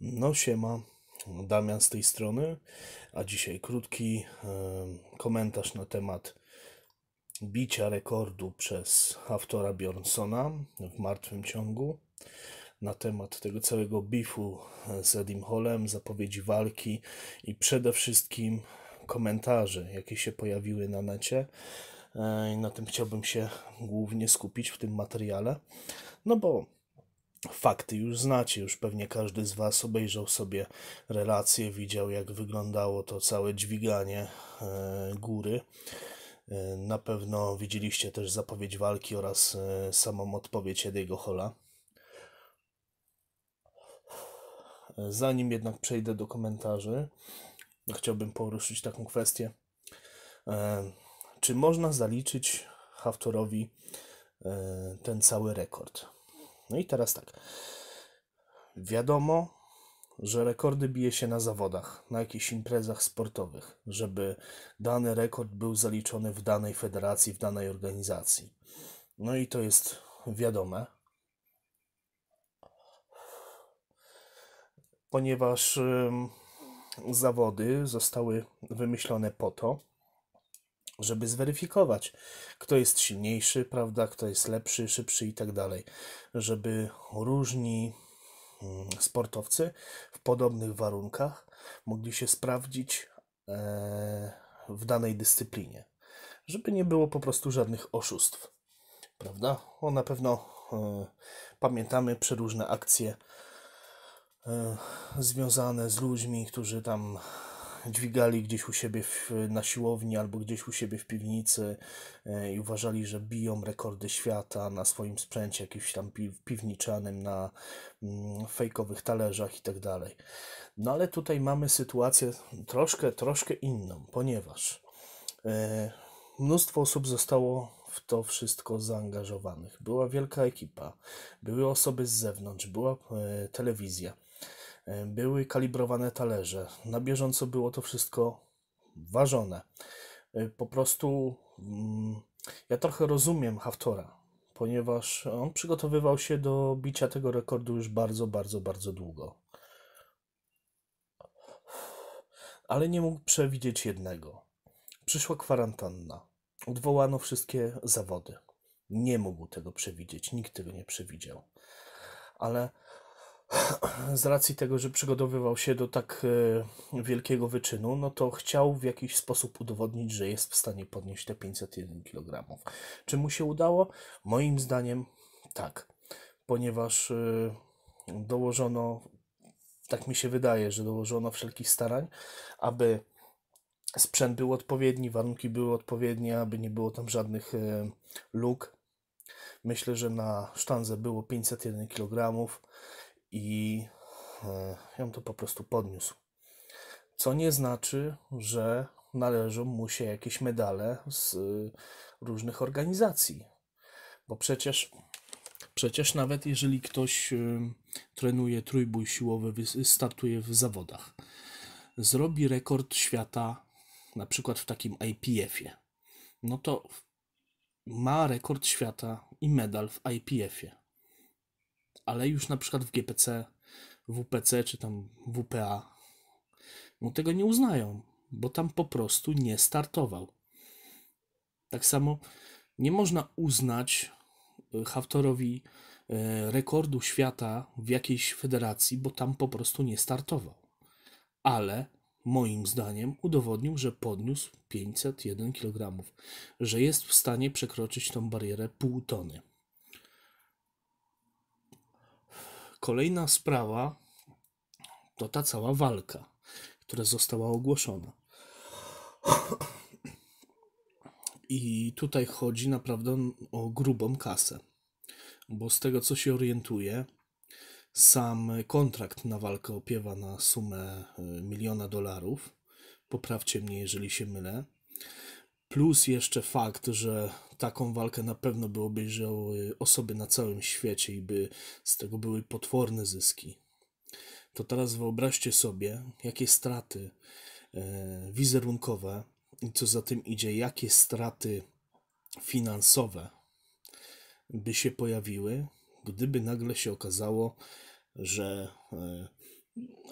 No siema, Damian z tej strony, a dzisiaj krótki e, komentarz na temat bicia rekordu przez Haftora Bjornsona w martwym ciągu, na temat tego całego bifu e, z Edim Holem, zapowiedzi walki i przede wszystkim komentarzy, jakie się pojawiły na necie. E, na tym chciałbym się głównie skupić w tym materiale, no bo fakty już znacie, już pewnie każdy z Was obejrzał sobie relacje, widział jak wyglądało to całe dźwiganie e, góry. E, na pewno widzieliście też zapowiedź walki oraz e, samą odpowiedź Ediego Hola. Zanim jednak przejdę do komentarzy, chciałbym poruszyć taką kwestię. Czy można zaliczyć Haftorowi ten cały rekord? No i teraz tak. Wiadomo, że rekordy bije się na zawodach, na jakichś imprezach sportowych, żeby dany rekord był zaliczony w danej federacji, w danej organizacji. No i to jest wiadome, ponieważ zawody zostały wymyślone po to, żeby zweryfikować, kto jest silniejszy, prawda, kto jest lepszy, szybszy i tak dalej, żeby różni mm, sportowcy w podobnych warunkach mogli się sprawdzić e, w danej dyscyplinie, żeby nie było po prostu żadnych oszustw, prawda? O, na pewno e, pamiętamy przeróżne akcje e, związane z ludźmi, którzy tam dźwigali gdzieś u siebie w, na siłowni albo gdzieś u siebie w piwnicy e, i uważali, że biją rekordy świata na swoim sprzęcie jakimś tam piwniczanym, na mm, fejkowych talerzach i tak dalej. No ale tutaj mamy sytuację troszkę, troszkę inną, ponieważ e, mnóstwo osób zostało w to wszystko zaangażowanych. Była wielka ekipa, były osoby z zewnątrz, była e, telewizja. E, były kalibrowane talerze. Na bieżąco było to wszystko ważone. E, po prostu mm, ja trochę rozumiem Haftora, ponieważ on przygotowywał się do bicia tego rekordu już bardzo, bardzo, bardzo długo. Ale nie mógł przewidzieć jednego. Przyszła kwarantanna. Odwołano wszystkie zawody. Nie mógł tego przewidzieć, nikt tego nie przewidział. Ale z racji tego, że przygotowywał się do tak e, wielkiego wyczynu, no to chciał w jakiś sposób udowodnić, że jest w stanie podnieść te 501 kg. Czy mu się udało? Moim zdaniem tak, ponieważ e, dołożono, tak mi się wydaje, że dołożono wszelkich starań, aby sprzęt był odpowiedni, warunki były odpowiednie, aby nie było tam żadnych e, luk. Myślę, że na sztandze było 501 kg i e, ją to po prostu podniósł. Co nie znaczy, że należą mu się jakieś medale z y, różnych organizacji, bo przecież Przecież nawet jeżeli ktoś y, trenuje trójbój siłowy, startuje w zawodach, zrobi rekord świata na przykład w takim IPF-ie, no to ma rekord świata i medal w IPF-ie ale już na przykład w GPC, WPC czy tam WPA mu no tego nie uznają, bo tam po prostu nie startował. Tak samo nie można uznać y, Haftorowi y, rekordu świata w jakiejś federacji, bo tam po prostu nie startował. Ale moim zdaniem udowodnił, że podniósł 501 kg, że jest w stanie przekroczyć tą barierę pół tony. Kolejna sprawa to ta cała walka, która została ogłoszona. I tutaj chodzi naprawdę o grubą kasę, bo z tego co się orientuję, sam kontrakt na walkę opiewa na sumę e, miliona dolarów. Poprawcie mnie, jeżeli się mylę. Plus jeszcze fakt, że taką walkę na pewno by obejrzały osoby na całym świecie i by z tego były potworne zyski. To teraz wyobraźcie sobie, jakie straty e, wizerunkowe i co za tym idzie, jakie straty finansowe by się pojawiły, gdyby nagle się okazało, że e,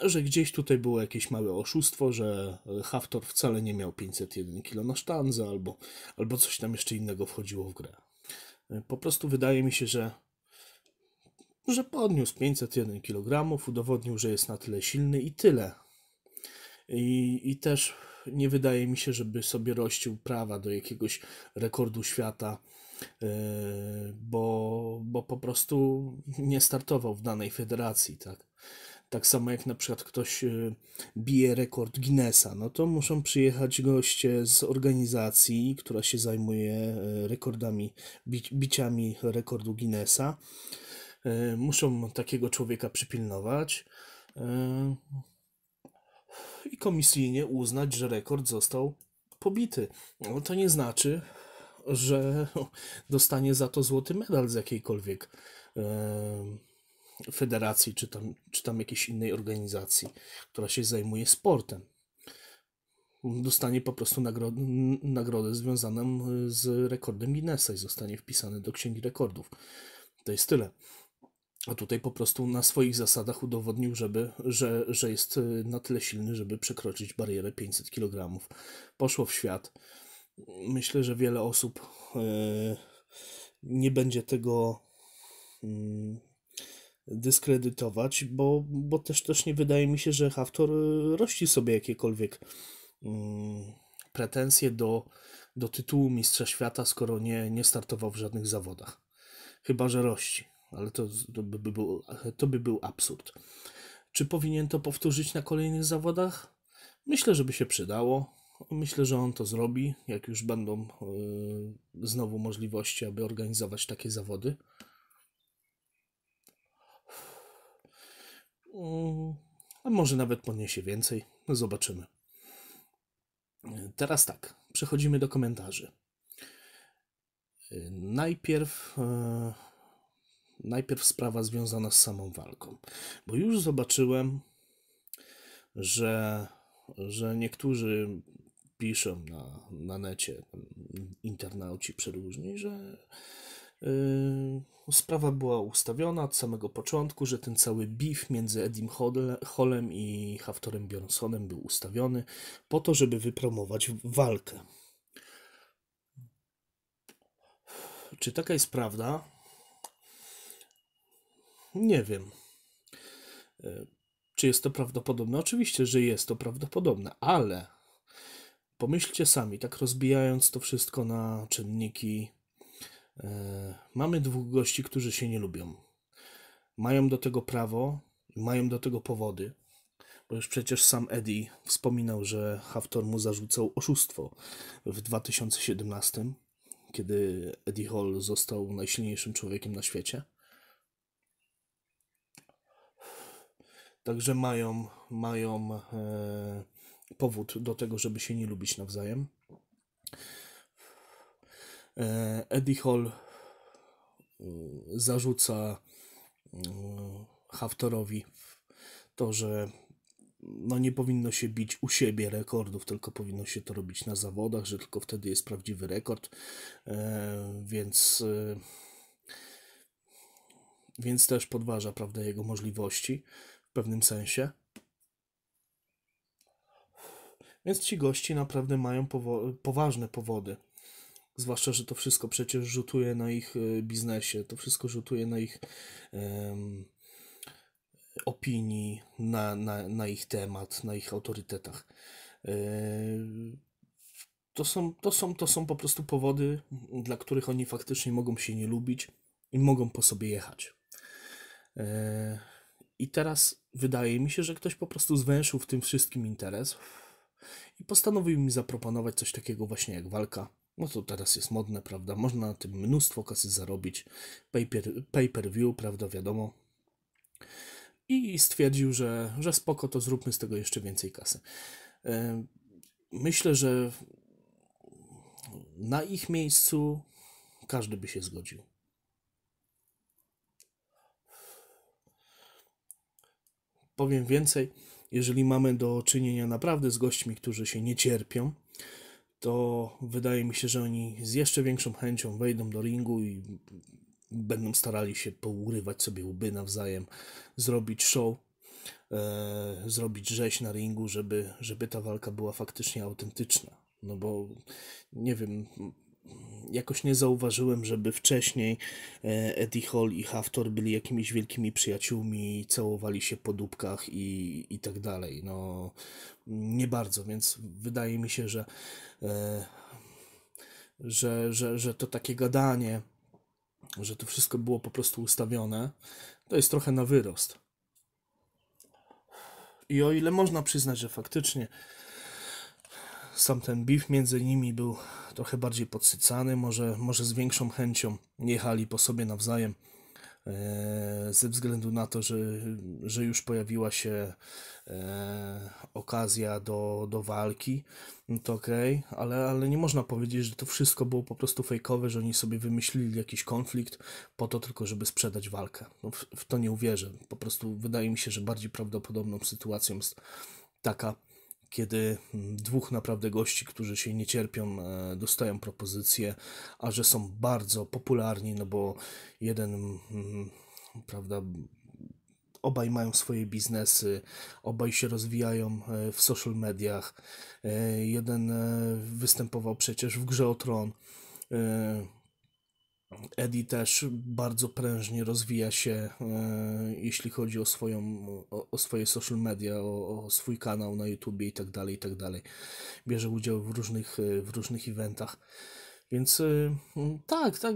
że gdzieś tutaj było jakieś małe oszustwo, że Haftor wcale nie miał 501 kilo na sztandze, albo, albo coś tam jeszcze innego wchodziło w grę. Po prostu wydaje mi się, że, że podniósł 501 kg, udowodnił, że jest na tyle silny i tyle. I, I też nie wydaje mi się, żeby sobie rościł prawa do jakiegoś rekordu świata, e, bo, bo po prostu nie startował w danej federacji, tak. Tak samo jak na przykład ktoś e, bije rekord Guinnessa, no to muszą przyjechać goście z organizacji, która się zajmuje e, rekordami, biciami rekordu Guinnessa. E, muszą takiego człowieka przypilnować i komisyjnie uznać, że rekord został pobity. No to nie znaczy, że dostanie za to złoty medal z jakiejkolwiek federacji, czy tam, czy tam jakiejś innej organizacji, która się zajmuje sportem. Dostanie po prostu nagrodę, nagrodę związaną y, z rekordem Guinnessa i zostanie wpisany do Księgi Rekordów. To jest tyle. A tutaj po prostu na swoich zasadach udowodnił, żeby, że, że jest y, na tyle silny, żeby przekroczyć barierę 500 kg. Poszło w świat. Myślę, że wiele osób yy, nie będzie tego yy, dyskredytować, bo, bo też, też nie wydaje mi się, że Haftor y, rości sobie jakiekolwiek mm, pretensje do, do tytułu Mistrza Świata, skoro nie, nie startował w żadnych zawodach. Chyba, że rości, ale to, to, by, był, to by był absurd. Czy powinien to powtórzyć na kolejnych zawodach? Myślę, żeby się przydało. Myślę, że on to zrobi, jak już będą yy, znowu możliwości, aby organizować takie zawody. Mm, a może nawet podniesie więcej. No, zobaczymy. Teraz tak, przechodzimy do komentarzy. Najpierw, e, najpierw sprawa związana z samą walką, bo już zobaczyłem, że, że niektórzy piszą na, na necie, internauci przeróżni, że Yy, sprawa była ustawiona od samego początku, że ten cały beef między Edim Holem i Haftorem Bjornsonem był ustawiony po to, żeby wypromować walkę. Czy taka jest prawda? Nie wiem. Yy, czy jest to prawdopodobne? Oczywiście, że jest to prawdopodobne, ale pomyślcie sami, tak rozbijając to wszystko na czynniki E, mamy dwóch gości, którzy się nie lubią. Mają do tego prawo, mają do tego powody, bo już przecież sam Eddie wspominał, że Haftor mu zarzucał oszustwo w 2017, kiedy Eddie Hall został najsilniejszym człowiekiem na świecie. Także mają, mają e, powód do tego, żeby się nie lubić nawzajem. E, Eddie Hall mm, zarzuca mm, Haftorowi to, że no nie powinno się bić u siebie rekordów, tylko powinno się to robić na zawodach, że tylko wtedy jest prawdziwy rekord. E, więc e, więc też podważa prawda, jego możliwości w pewnym sensie. Więc ci gości naprawdę mają powo poważne powody Zwłaszcza, że to wszystko przecież rzutuje na ich e, biznesie, to wszystko rzutuje na ich um, opinii, na, na, na ich temat, na ich autorytetach. E, to są, to, są, to są po prostu powody, dla których oni faktycznie mogą się nie lubić i mogą po sobie jechać. E, I teraz wydaje mi się, że ktoś po prostu zwęszył w tym wszystkim interes i postanowił mi zaproponować coś takiego właśnie jak walka no to teraz jest modne, prawda? Można na tym mnóstwo kasy zarobić. Pay-per-view, prawda? Wiadomo. I stwierdził, że, że spoko, to zróbmy z tego jeszcze więcej kasy. Myślę, że na ich miejscu każdy by się zgodził. Powiem więcej, jeżeli mamy do czynienia naprawdę z gośćmi, którzy się nie cierpią, to wydaje mi się, że oni z jeszcze większą chęcią wejdą do ringu i będą starali się pourywać sobie łby nawzajem, zrobić show, e, zrobić rzeź na ringu, żeby, żeby ta walka była faktycznie autentyczna. No bo nie wiem, jakoś nie zauważyłem, żeby wcześniej e, Eddie Hall i Haftor byli jakimiś wielkimi przyjaciółmi, całowali się po dupkach i, i tak dalej. No, nie bardzo, więc wydaje mi się, że, e, że, że, że to takie gadanie, że to wszystko było po prostu ustawione, to jest trochę na wyrost. I o ile można przyznać, że faktycznie sam ten beef między nimi był trochę bardziej podsycany, może, może z większą chęcią jechali po sobie nawzajem e, ze względu na to, że, że już pojawiła się e, okazja do, do walki, no to okej, okay, ale, ale nie można powiedzieć, że to wszystko było po prostu fejkowe, że oni sobie wymyślili jakiś konflikt po to tylko, żeby sprzedać walkę. No w, w to nie uwierzę. Po prostu wydaje mi się, że bardziej prawdopodobną sytuacją jest taka, kiedy dwóch naprawdę gości, którzy się nie cierpią, e, dostają propozycje, a że są bardzo popularni, no bo jeden, mm, prawda, obaj mają swoje biznesy, obaj się rozwijają e, w social mediach. E, jeden występował przecież w Grze o Tron Eddie też bardzo prężnie rozwija się, e, jeśli chodzi o, swoją, o, o swoje social media, o, o, swój kanał na YouTube i tak dalej, i tak dalej. Bierze udział w różnych, e, w różnych eventach. Więc e, tak, tak.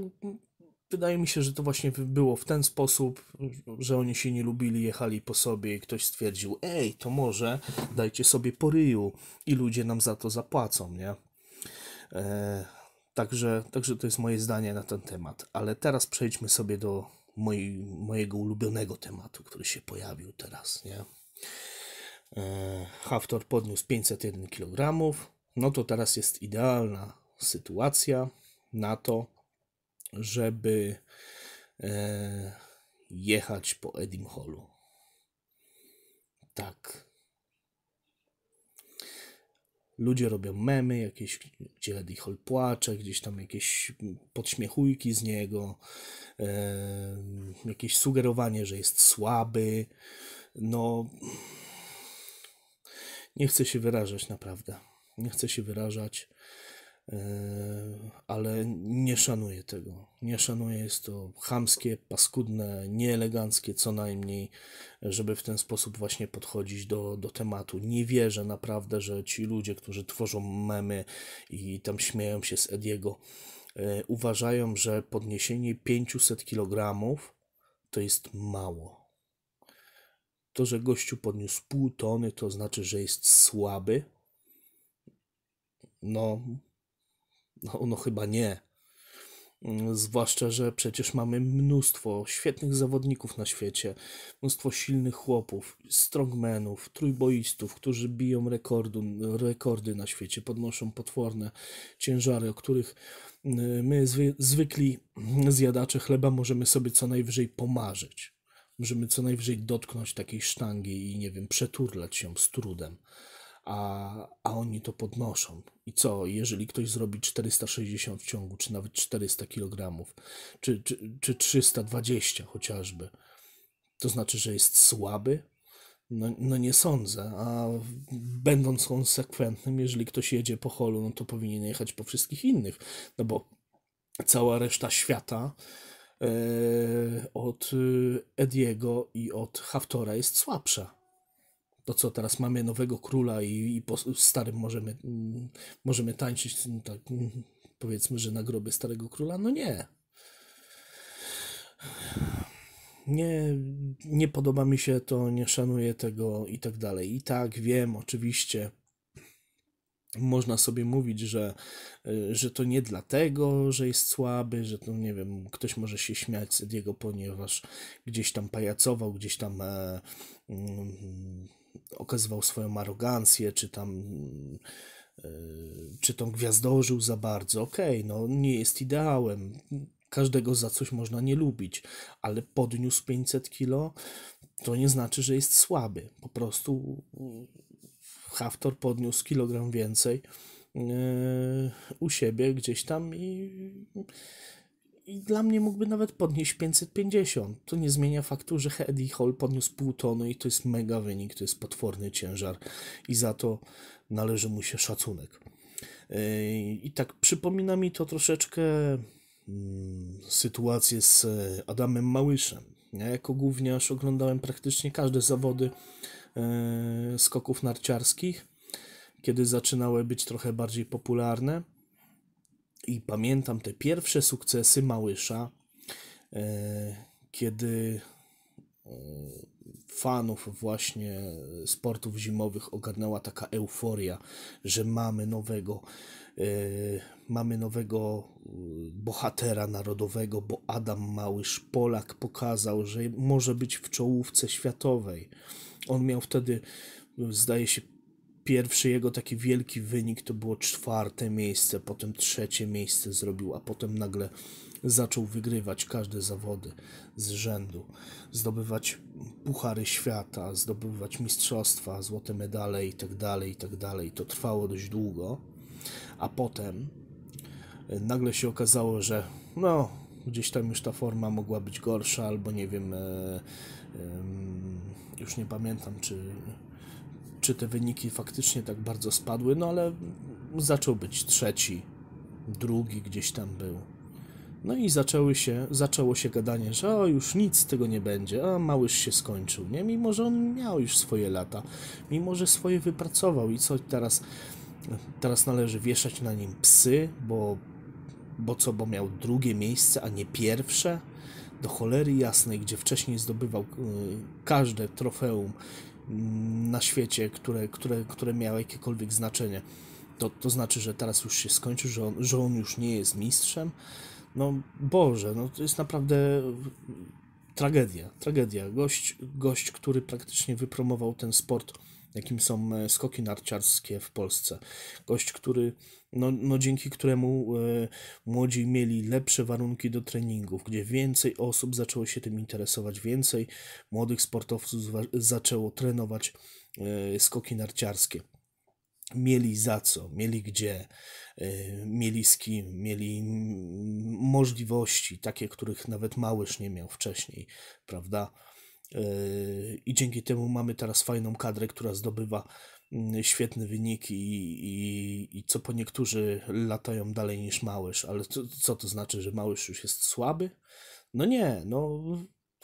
Wydaje mi się, że to właśnie było w ten sposób, że oni się nie lubili, jechali po sobie i ktoś stwierdził, ej, to może dajcie sobie poryju i ludzie nam za to zapłacą, nie? E Także, także to jest moje zdanie na ten temat. Ale teraz przejdźmy sobie do moj, mojego ulubionego tematu, który się pojawił teraz, nie? E, Haftor podniósł 501 kg. No to teraz jest idealna sytuacja na to, żeby e, jechać po Edim Hallu. Tak, ludzie robią memy, jakieś, gdzie Eddie Hall płacze, gdzieś tam jakieś podśmiechujki z niego, e, jakieś sugerowanie, że jest słaby. No, nie chcę się wyrażać naprawdę. Nie chcę się wyrażać. Yy, ale nie szanuję tego. Nie szanuję, jest to chamskie, paskudne, nieeleganckie co najmniej, żeby w ten sposób właśnie podchodzić do, do tematu. Nie wierzę naprawdę, że ci ludzie, którzy tworzą memy i tam śmieją się z Ediego, yy, uważają, że podniesienie 500 kg to jest mało. To, że gościu podniósł pół tony, to znaczy, że jest słaby. No, no, no chyba nie. Mm, zwłaszcza, że przecież mamy mnóstwo świetnych zawodników na świecie, mnóstwo silnych chłopów, strongmenów, trójboistów, którzy biją rekordu, rekordy na świecie, podnoszą potworne ciężary, o których mm, my, zwykli mm, zjadacze chleba, możemy sobie co najwyżej pomarzyć. Możemy co najwyżej dotknąć takiej sztangi i, nie wiem, przeturlać się z trudem a, a oni to podnoszą. I co, jeżeli ktoś zrobi 460 w ciągu, czy nawet 400 kg, czy, czy, czy 320 chociażby, to znaczy, że jest słaby? No, no nie sądzę, a będąc konsekwentnym, jeżeli ktoś jedzie po holu, no to powinien jechać po wszystkich innych, no bo cała reszta świata yy, od e, Ediego i od Haftora jest słabsza to co teraz mamy nowego króla i, i po starym możemy, mm, możemy tańczyć, no tak, mm, powiedzmy, że na groby starego króla. No nie. Nie, nie podoba mi się to, nie szanuję tego i tak dalej. I tak wiem, oczywiście, można sobie mówić, że, y, że to nie dlatego, że jest słaby, że to nie wiem, ktoś może się śmiać z Ediego, ponieważ gdzieś tam pajacował, gdzieś tam. E, mm, okazywał swoją arogancję, czy tam y, czy tą gwiazdożył za bardzo. Okej, okay, no nie jest ideałem. Każdego za coś można nie lubić, ale podniósł 500 kilo, to nie znaczy, że jest słaby. Po prostu y, Haftor podniósł kilogram więcej y, u siebie gdzieś tam i i dla mnie mógłby nawet podnieść 550. To nie zmienia faktu, że Eddie Hall podniósł pół tony i to jest mega wynik, to jest potworny ciężar i za to należy mu się szacunek. Yy, I tak przypomina mi to troszeczkę mm, sytuację z e, Adamem Małyszem. Ja jako gówniarz oglądałem praktycznie każde zawody e, skoków narciarskich, kiedy zaczynały być trochę bardziej popularne. I pamiętam te pierwsze sukcesy Małysza, e, kiedy e, fanów właśnie sportów zimowych ogarnęła taka euforia, że mamy nowego, e, mamy nowego bohatera narodowego, bo Adam Małysz Polak pokazał, że może być w czołówce światowej. On miał wtedy, zdaje się, pierwszy jego taki wielki wynik to było czwarte miejsce, potem trzecie miejsce zrobił, a potem nagle zaczął wygrywać każde zawody z rzędu, zdobywać puchary świata, zdobywać mistrzostwa, złote medale itd., tak tak dalej. To trwało dość długo, a potem e, nagle się okazało, że no, gdzieś tam już ta forma mogła być gorsza, albo nie wiem, e, już nie pamiętam, czy czy te wyniki faktycznie tak bardzo spadły, no ale zaczął być trzeci, drugi gdzieś tam był. No i zaczęły się, zaczęło się gadanie, że o, już nic z tego nie będzie, a małyż się skończył, nie? Mimo, że on miał już swoje lata, mimo, że swoje wypracował i co teraz, teraz należy wieszać na nim psy, bo, bo co, bo miał drugie miejsce, a nie pierwsze? Do cholery jasnej, gdzie wcześniej zdobywał y, każde trofeum, na świecie, które, które, które miały jakiekolwiek znaczenie. To, to znaczy, że teraz już się skończy, że on, że on już nie jest mistrzem. No Boże, no to jest naprawdę tragedia, tragedia. Gość, gość, który praktycznie wypromował ten sport, jakim są e, skoki narciarskie w Polsce. Gość, który no, no dzięki któremu y, młodzi mieli lepsze warunki do treningów, gdzie więcej osób zaczęło się tym interesować, więcej młodych sportowców zaczęło trenować y, skoki narciarskie. Mieli za co, mieli gdzie, y, mieli z kim, mieli możliwości, takie, których nawet małyż nie miał wcześniej, prawda? I dzięki temu mamy teraz fajną kadrę, która zdobywa Mm, świetne wyniki i, i, i co po niektórzy latają dalej niż Małysz, ale co, co to znaczy, że Małysz już jest słaby? No nie, no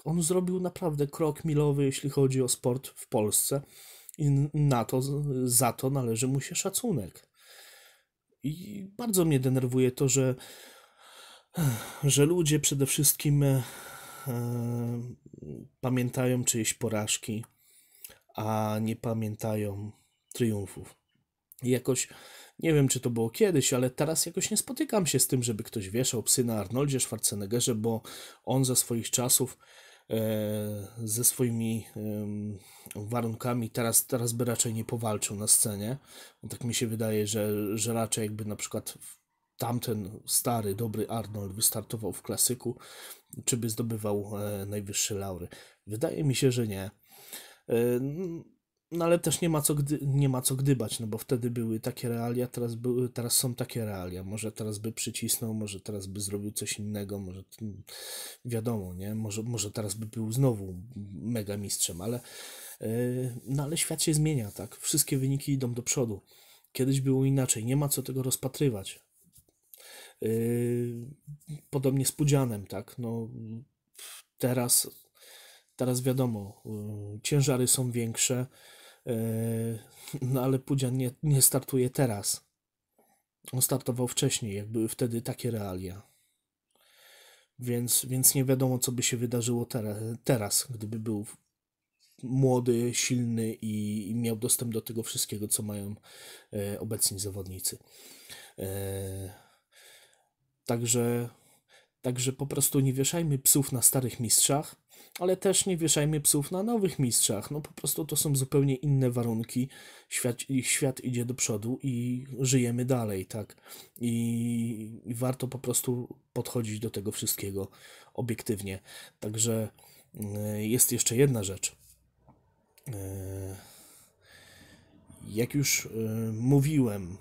on zrobił naprawdę krok milowy, jeśli chodzi o sport w Polsce i na to, za to należy mu się szacunek. I bardzo mnie denerwuje to, że, że ludzie przede wszystkim e, pamiętają czyjeś porażki, a nie pamiętają triumfów. I jakoś nie wiem, czy to było kiedyś, ale teraz jakoś nie spotykam się z tym, żeby ktoś wieszał psy na Arnoldzie Schwarzeneggerze, bo on za swoich czasów e, ze swoimi warunkami teraz, teraz by raczej nie powalczył na scenie. Tak mi się wydaje, że, że raczej jakby na przykład tamten stary, dobry Arnold wystartował w klasyku, czy by zdobywał e, najwyższe laury. Wydaje mi się, że nie. E, no ale też nie ma, co gdy, nie ma co gdybać, no bo wtedy były takie realia, teraz, były, teraz są takie realia. Może teraz by przycisnął, może teraz by zrobił coś innego, może wiadomo, nie? Może, może teraz by był znowu mega mistrzem, ale, yy, no ale świat się zmienia, tak? Wszystkie wyniki idą do przodu. Kiedyś było inaczej, nie ma co tego rozpatrywać. Yy, podobnie z Pudzianem, tak? No, teraz, teraz wiadomo, yy, ciężary są większe Yy, no ale Pudzian nie, nie startuje teraz. On startował wcześniej, jak były wtedy takie realia. Więc, więc nie wiadomo, co by się wydarzyło teraz, teraz gdyby był młody, silny i, miał dostęp do tego wszystkiego, co mają e, obecni zawodnicy. E, także, także po prostu nie wieszajmy psów na starych mistrzach, ale też nie wieszajmy psów na nowych mistrzach. No po prostu to są zupełnie inne warunki. Świat, świat idzie do przodu i żyjemy dalej, tak? I, I warto po prostu podchodzić do tego wszystkiego obiektywnie. Także e, jest jeszcze jedna rzecz. E, jak już e, mówiłem,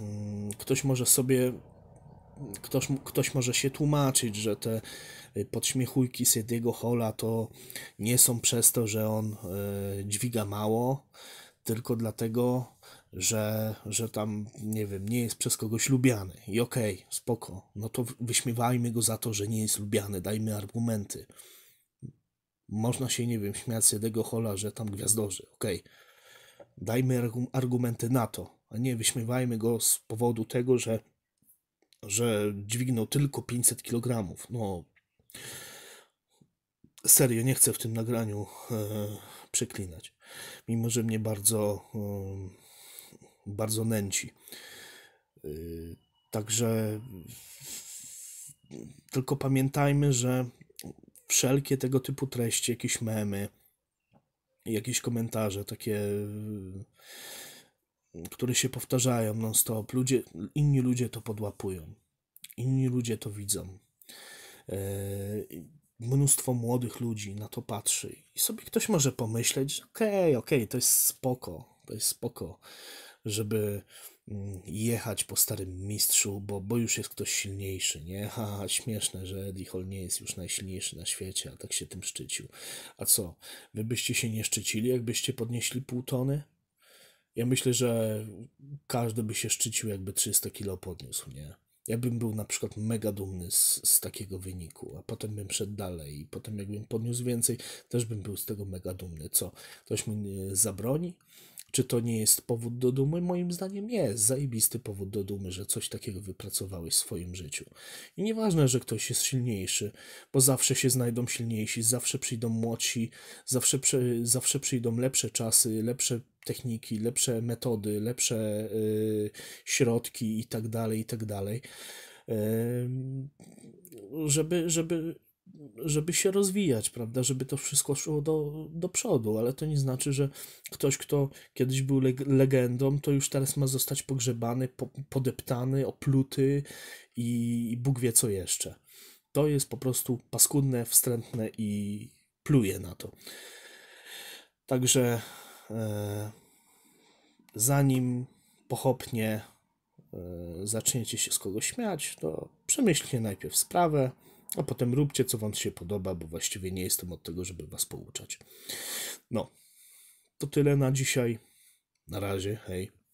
mm, ktoś może sobie ktoś, ktoś może się tłumaczyć, że te y, podśmiechujki Sediego Hola to nie są przez to, że on y, dźwiga mało, tylko dlatego, że, że tam, nie wiem, nie jest przez kogoś lubiany. I okej, okay, spoko, no to wyśmiewajmy go za to, że nie jest lubiany, dajmy argumenty. Można się, nie wiem, śmiać Sediego Hola, że tam gwiazdorzy, okej. Okay. Dajmy argumenty na to, a nie wyśmiewajmy go z powodu tego, że że dźwignął tylko 500 kg. No, serio, nie chcę w tym nagraniu e, przeklinać. Mimo, że mnie bardzo, e, bardzo nęci. E, także tylko pamiętajmy, że wszelkie tego typu treści, jakieś memy, jakieś komentarze, takie które się powtarzają non-stop. Ludzie, inni ludzie to podłapują, inni ludzie to widzą. E, mnóstwo młodych ludzi na to patrzy i sobie ktoś może pomyśleć: okej, okay, okej, okay, to jest spoko, to jest spoko, żeby mm, jechać po starym mistrzu, bo, bo już jest ktoś silniejszy, nie? Ha, śmieszne, że Eddie Hall nie jest już najsilniejszy na świecie, a tak się tym szczycił. A co, wy byście się nie szczycili, jakbyście podnieśli pół tony? Ja myślę, że każdy by się szczycił, jakby 300 kilo podniósł, nie? Ja bym był na przykład mega dumny z, z takiego wyniku, a potem bym szedł dalej i potem jakbym podniósł więcej, też bym był z tego mega dumny. Co? Ktoś mi e, zabroni? Czy to nie jest powód do dumy? Moim zdaniem jest zajebisty powód do dumy, że coś takiego wypracowałeś w swoim życiu. I nieważne, że ktoś jest silniejszy, bo zawsze się znajdą silniejsi, zawsze przyjdą młodsi, zawsze, zawsze przyjdą lepsze czasy, lepsze techniki, lepsze metody, lepsze y, środki i tak dalej, i tak dalej, żeby, żeby, żeby się rozwijać, prawda, żeby to wszystko szło do, do przodu, ale to nie znaczy, że ktoś, kto kiedyś był legendą, to już teraz ma zostać pogrzebany, po, podeptany, opluty i, i Bóg wie co jeszcze. To jest po prostu paskudne, wstrętne i pluje na to. Także E, zanim pochopnie e, zaczniecie się z kogoś śmiać, to przemyślcie najpierw sprawę, a potem róbcie co wam się podoba, bo właściwie nie jestem od tego, żeby was pouczać. No, to tyle na dzisiaj. Na razie, hej.